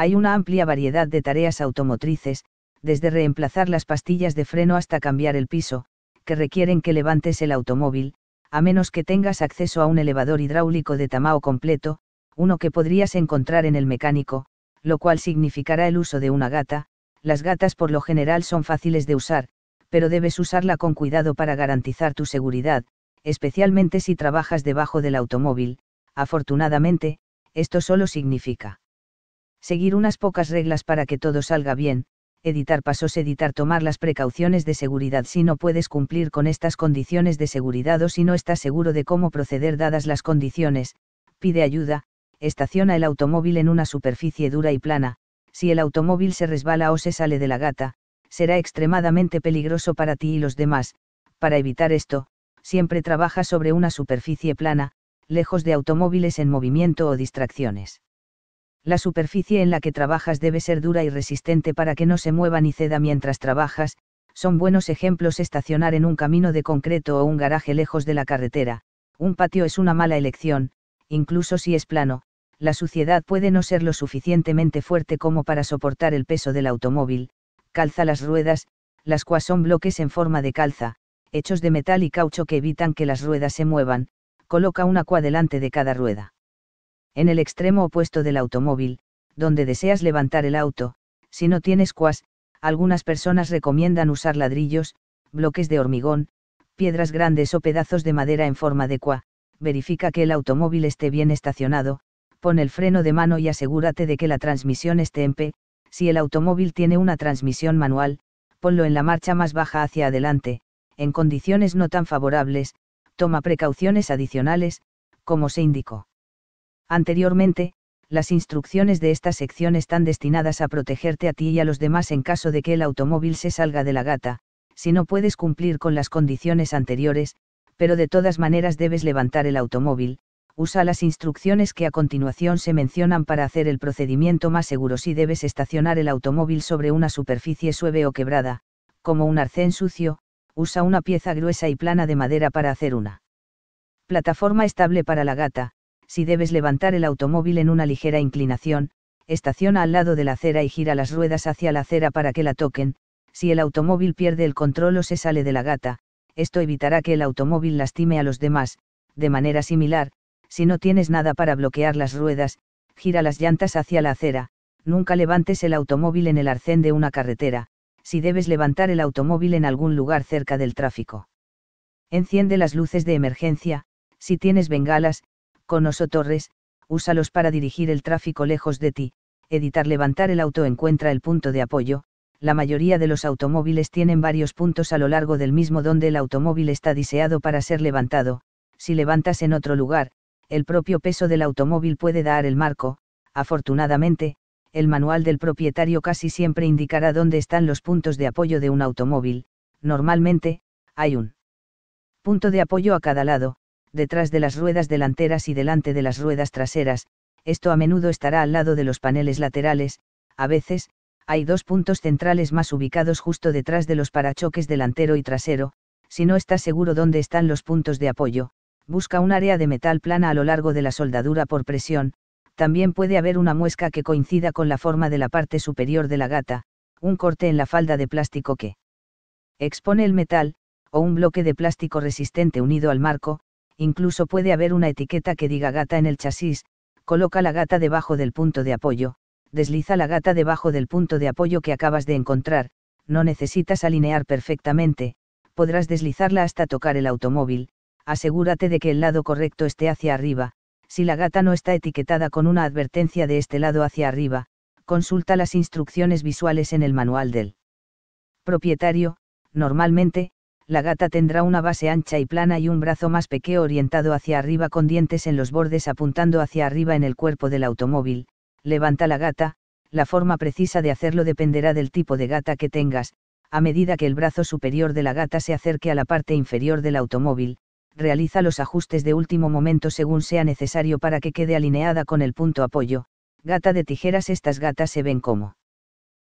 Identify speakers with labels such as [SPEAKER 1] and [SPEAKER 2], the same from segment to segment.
[SPEAKER 1] Hay una amplia variedad de tareas automotrices, desde reemplazar las pastillas de freno hasta cambiar el piso, que requieren que levantes el automóvil, a menos que tengas acceso a un elevador hidráulico de tamao completo, uno que podrías encontrar en el mecánico, lo cual significará el uso de una gata, las gatas por lo general son fáciles de usar, pero debes usarla con cuidado para garantizar tu seguridad, especialmente si trabajas debajo del automóvil, afortunadamente, esto solo significa seguir unas pocas reglas para que todo salga bien, editar pasos, editar tomar las precauciones de seguridad si no puedes cumplir con estas condiciones de seguridad o si no estás seguro de cómo proceder dadas las condiciones, pide ayuda, estaciona el automóvil en una superficie dura y plana, si el automóvil se resbala o se sale de la gata, será extremadamente peligroso para ti y los demás, para evitar esto, siempre trabaja sobre una superficie plana, lejos de automóviles en movimiento o distracciones. La superficie en la que trabajas debe ser dura y resistente para que no se mueva ni ceda mientras trabajas, son buenos ejemplos estacionar en un camino de concreto o un garaje lejos de la carretera, un patio es una mala elección, incluso si es plano, la suciedad puede no ser lo suficientemente fuerte como para soportar el peso del automóvil, calza las ruedas, las cuas son bloques en forma de calza, hechos de metal y caucho que evitan que las ruedas se muevan, coloca una cua delante de cada rueda en el extremo opuesto del automóvil, donde deseas levantar el auto, si no tienes cuas, algunas personas recomiendan usar ladrillos, bloques de hormigón, piedras grandes o pedazos de madera en forma de cua, verifica que el automóvil esté bien estacionado, pon el freno de mano y asegúrate de que la transmisión esté en P, si el automóvil tiene una transmisión manual, ponlo en la marcha más baja hacia adelante, en condiciones no tan favorables, toma precauciones adicionales, como se indicó. Anteriormente, las instrucciones de esta sección están destinadas a protegerte a ti y a los demás en caso de que el automóvil se salga de la gata, si no puedes cumplir con las condiciones anteriores, pero de todas maneras debes levantar el automóvil, usa las instrucciones que a continuación se mencionan para hacer el procedimiento más seguro si debes estacionar el automóvil sobre una superficie suave o quebrada, como un arcén sucio, usa una pieza gruesa y plana de madera para hacer una plataforma estable para la gata, si debes levantar el automóvil en una ligera inclinación, estaciona al lado de la acera y gira las ruedas hacia la acera para que la toquen, si el automóvil pierde el control o se sale de la gata, esto evitará que el automóvil lastime a los demás, de manera similar, si no tienes nada para bloquear las ruedas, gira las llantas hacia la acera, nunca levantes el automóvil en el arcén de una carretera, si debes levantar el automóvil en algún lugar cerca del tráfico. Enciende las luces de emergencia, si tienes bengalas, oso Torres, úsalos para dirigir el tráfico lejos de ti, editar levantar el auto encuentra el punto de apoyo, la mayoría de los automóviles tienen varios puntos a lo largo del mismo donde el automóvil está diseado para ser levantado, si levantas en otro lugar, el propio peso del automóvil puede dar el marco, afortunadamente, el manual del propietario casi siempre indicará dónde están los puntos de apoyo de un automóvil, normalmente, hay un punto de apoyo a cada lado, detrás de las ruedas delanteras y delante de las ruedas traseras, esto a menudo estará al lado de los paneles laterales, a veces, hay dos puntos centrales más ubicados justo detrás de los parachoques delantero y trasero, si no estás seguro dónde están los puntos de apoyo, busca un área de metal plana a lo largo de la soldadura por presión, también puede haber una muesca que coincida con la forma de la parte superior de la gata, un corte en la falda de plástico que expone el metal, o un bloque de plástico resistente unido al marco, incluso puede haber una etiqueta que diga gata en el chasis, coloca la gata debajo del punto de apoyo, desliza la gata debajo del punto de apoyo que acabas de encontrar, no necesitas alinear perfectamente, podrás deslizarla hasta tocar el automóvil, asegúrate de que el lado correcto esté hacia arriba, si la gata no está etiquetada con una advertencia de este lado hacia arriba, consulta las instrucciones visuales en el manual del propietario, normalmente, la gata tendrá una base ancha y plana y un brazo más pequeño orientado hacia arriba con dientes en los bordes apuntando hacia arriba en el cuerpo del automóvil. Levanta la gata, la forma precisa de hacerlo dependerá del tipo de gata que tengas, a medida que el brazo superior de la gata se acerque a la parte inferior del automóvil, realiza los ajustes de último momento según sea necesario para que quede alineada con el punto apoyo. Gata de tijeras Estas gatas se ven como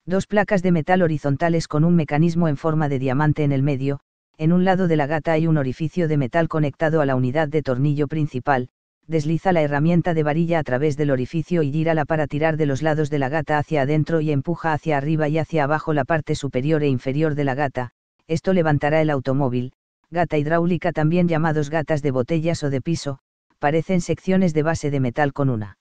[SPEAKER 1] dos placas de metal horizontales con un mecanismo en forma de diamante en el medio, en un lado de la gata hay un orificio de metal conectado a la unidad de tornillo principal, desliza la herramienta de varilla a través del orificio y gírala para tirar de los lados de la gata hacia adentro y empuja hacia arriba y hacia abajo la parte superior e inferior de la gata, esto levantará el automóvil, gata hidráulica también llamados gatas de botellas o de piso, parecen secciones de base de metal con una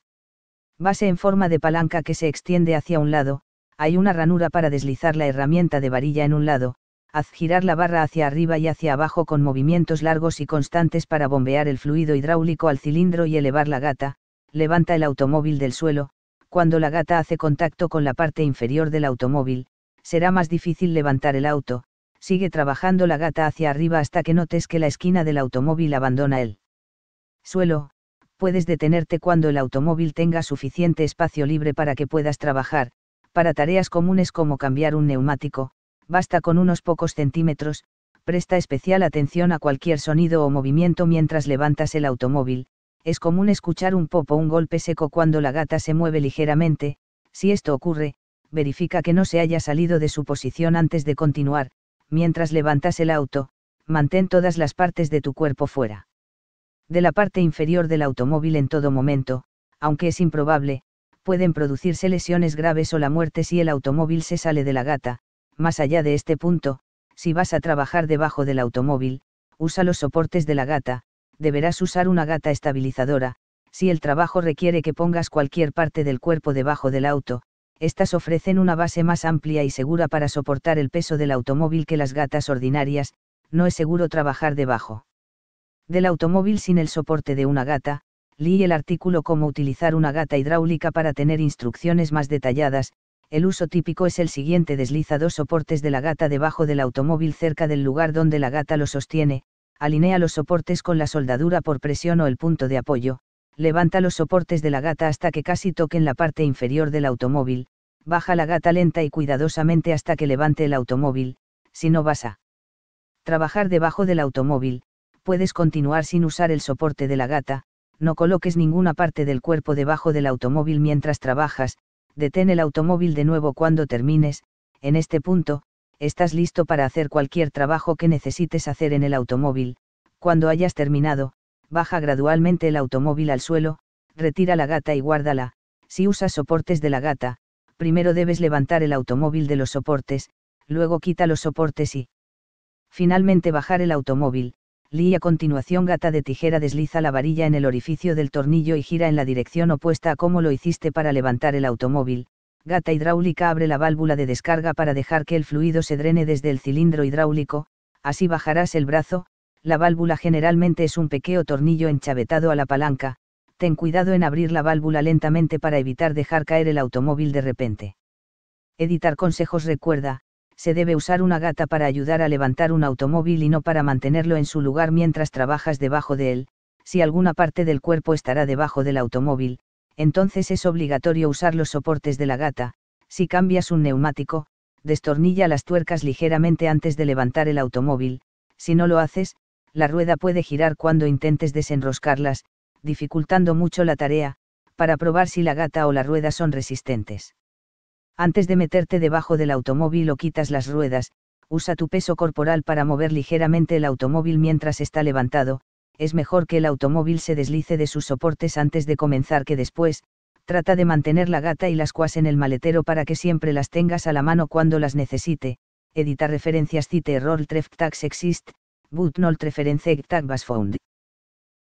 [SPEAKER 1] base en forma de palanca que se extiende hacia un lado, hay una ranura para deslizar la herramienta de varilla en un lado, haz girar la barra hacia arriba y hacia abajo con movimientos largos y constantes para bombear el fluido hidráulico al cilindro y elevar la gata, levanta el automóvil del suelo, cuando la gata hace contacto con la parte inferior del automóvil, será más difícil levantar el auto, sigue trabajando la gata hacia arriba hasta que notes que la esquina del automóvil abandona el suelo, puedes detenerte cuando el automóvil tenga suficiente espacio libre para que puedas trabajar, para tareas comunes como cambiar un neumático, basta con unos pocos centímetros, presta especial atención a cualquier sonido o movimiento mientras levantas el automóvil, es común escuchar un pop o un golpe seco cuando la gata se mueve ligeramente, si esto ocurre, verifica que no se haya salido de su posición antes de continuar, mientras levantas el auto, mantén todas las partes de tu cuerpo fuera. De la parte inferior del automóvil en todo momento, aunque es improbable, pueden producirse lesiones graves o la muerte si el automóvil se sale de la gata, más allá de este punto, si vas a trabajar debajo del automóvil, usa los soportes de la gata, deberás usar una gata estabilizadora, si el trabajo requiere que pongas cualquier parte del cuerpo debajo del auto, estas ofrecen una base más amplia y segura para soportar el peso del automóvil que las gatas ordinarias, no es seguro trabajar debajo del automóvil sin el soporte de una gata, lee el artículo Cómo utilizar una gata hidráulica para tener instrucciones más detalladas, el uso típico es el siguiente. Desliza dos soportes de la gata debajo del automóvil cerca del lugar donde la gata lo sostiene, alinea los soportes con la soldadura por presión o el punto de apoyo, levanta los soportes de la gata hasta que casi toquen la parte inferior del automóvil, baja la gata lenta y cuidadosamente hasta que levante el automóvil, si no vas a trabajar debajo del automóvil, puedes continuar sin usar el soporte de la gata, no coloques ninguna parte del cuerpo debajo del automóvil mientras trabajas, detén el automóvil de nuevo cuando termines, en este punto, estás listo para hacer cualquier trabajo que necesites hacer en el automóvil, cuando hayas terminado, baja gradualmente el automóvil al suelo, retira la gata y guárdala, si usas soportes de la gata, primero debes levantar el automóvil de los soportes, luego quita los soportes y finalmente bajar el automóvil, Lee a continuación gata de tijera desliza la varilla en el orificio del tornillo y gira en la dirección opuesta a como lo hiciste para levantar el automóvil. Gata hidráulica abre la válvula de descarga para dejar que el fluido se drene desde el cilindro hidráulico, así bajarás el brazo, la válvula generalmente es un pequeño tornillo enchavetado a la palanca, ten cuidado en abrir la válvula lentamente para evitar dejar caer el automóvil de repente. Editar consejos recuerda, se debe usar una gata para ayudar a levantar un automóvil y no para mantenerlo en su lugar mientras trabajas debajo de él, si alguna parte del cuerpo estará debajo del automóvil, entonces es obligatorio usar los soportes de la gata, si cambias un neumático, destornilla las tuercas ligeramente antes de levantar el automóvil, si no lo haces, la rueda puede girar cuando intentes desenroscarlas, dificultando mucho la tarea, para probar si la gata o la rueda son resistentes. Antes de meterte debajo del automóvil o quitas las ruedas, usa tu peso corporal para mover ligeramente el automóvil mientras está levantado, es mejor que el automóvil se deslice de sus soportes antes de comenzar que después, trata de mantener la gata y las cuas en el maletero para que siempre las tengas a la mano cuando las necesite, edita referencias cite error treft tax exist, but not reference tag was